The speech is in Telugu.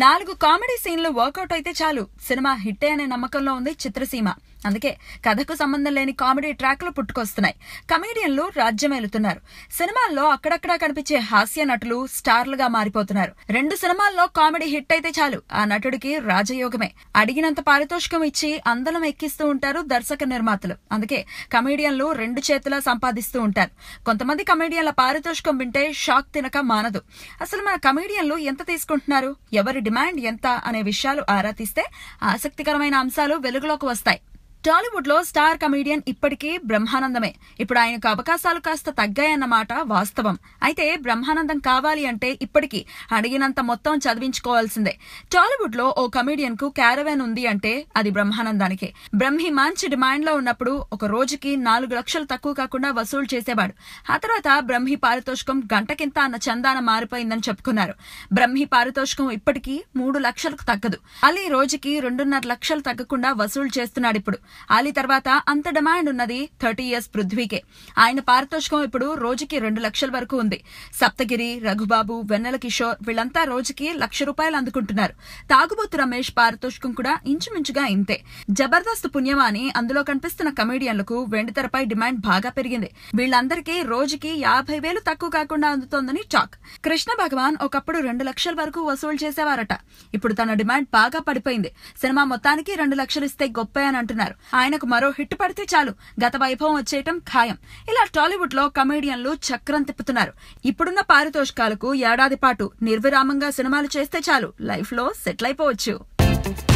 నాలుగు కామెడీ సీన్లు వర్కౌట్ అయితే చాలు సినిమా హిట్టే అనే నమ్మకంలో ఉంది చిత్రసీమ అందుకే కథకు సంబంధం లేని కామెడీ ట్రాక్లు పుట్టుకొస్తున్నాయి కమేడియన్లు రాజ్యమేలుతున్నారు సినిమాల్లో అక్కడక్కడా కనిపించే హాస్య నటులు స్టార్లుగా మారిపోతున్నారు రెండు సినిమాల్లో కామెడీ హిట్ అయితే చాలు ఆ నటుడికి రాజయోగమే అడిగినంత పారితోషికం ఇచ్చి అందలం ఎక్కిస్తూ ఉంటారు దర్శక నిర్మాతలు అందుకే కమేడియన్లు రెండు చేతులా సంపాదిస్తూ ఉంటారు కొంతమంది కమేడియన్ల పారితోషికం వింటే షాక్ తినక మానదు అసలు మన కమేడియన్లు ఎంత తీసుకుంటున్నారు ఎవరి డిమాండ్ ఎంత అనే విషయాలు ఆరా తీస్తే ఆసక్తికరమైన అంశాలు వెలుగులోకి వస్తాయి టాలీవుడ్ లో స్టార్ కమెడియన్ ఇప్పటికీ బ్రహ్మానందమే ఇప్పుడు ఆయనకు అవకాశాలు కాస్త తగ్గాయన్నమాట వాస్తవం అయితే బ్రహ్మానందం కావాలి అంటే ఇప్పటికీ అడిగినంత మొత్తం చదివించుకోవాల్సిందే టాలీవుడ్ లో ఓ కమీడియన్ కు క్యారవాన్ ఉంది అంటే అది బ్రహ్మానందానికే బ్రహ్మి మంచి డిమాండ్ లో ఉన్నప్పుడు ఒక రోజుకి నాలుగు లక్షలు తక్కువ కాకుండా వసూలు చేసేవాడు ఆ తర్వాత బ్రహ్మి పారితోషికం గంటకింత అన్న చందాన మారిపోయిందని చెప్పుకున్నారు బ్రహ్మి పారితోషికం ఇప్పటికీ మూడు లక్షలకు తగ్గదు అలీ రోజుకి రెండున్నర లక్షలు తగ్గకుండా వసూలు చేస్తున్నాడు ఇప్పుడు అలీ తర్వాత అంత డిమాండ్ ఉన్నది థర్టీ ఇయర్స్ పృథ్వీకే ఆయన పారితోషికం ఇప్పుడు రోజుకి రెండు లక్షల వరకు ఉంది సప్తగిరి రఘుబాబు వెన్నెల కిషోర్ వీళ్ళంతా రోజుకి లక్ష రూపాయలు అందుకుంటున్నారు తాగుబోతు రమేష్ పారితోషికం కూడా ఇంచుమించుగా ఇంతే జబర్దస్త్ పుణ్యమాని అందులో కనిపిస్తున్న కమేడియన్లకు వెండితెరపై డిమాండ్ బాగా పెరిగింది వీళ్ళందరికీ రోజుకి యాభై వేలు తక్కువ కాకుండా అందుతోందని చాక్ కృష్ణ భగవాన్ ఒకప్పుడు రెండు లక్షల వరకు వసూలు చేసేవారట ఇప్పుడు తన డిమాండ్ బాగా పడిపోయింది సినిమా మొత్తానికి రెండు లక్షలు ఇస్తే గొప్ప అని అంటున్నారు ఆయనకు మరో హిట్ పడితే చాలు గత వైభవం వచ్చేయటం ఖాయం ఇలా టాలీవుడ్ లో కమేడియన్లు చక్రం తిప్పుతున్నారు ఇప్పుడున్న పారితోషికాలకు ఏడాది పాటు నిర్విరామంగా సినిమాలు చేస్తే చాలు లైఫ్ లో సెటిల్ అయిపోవచ్చు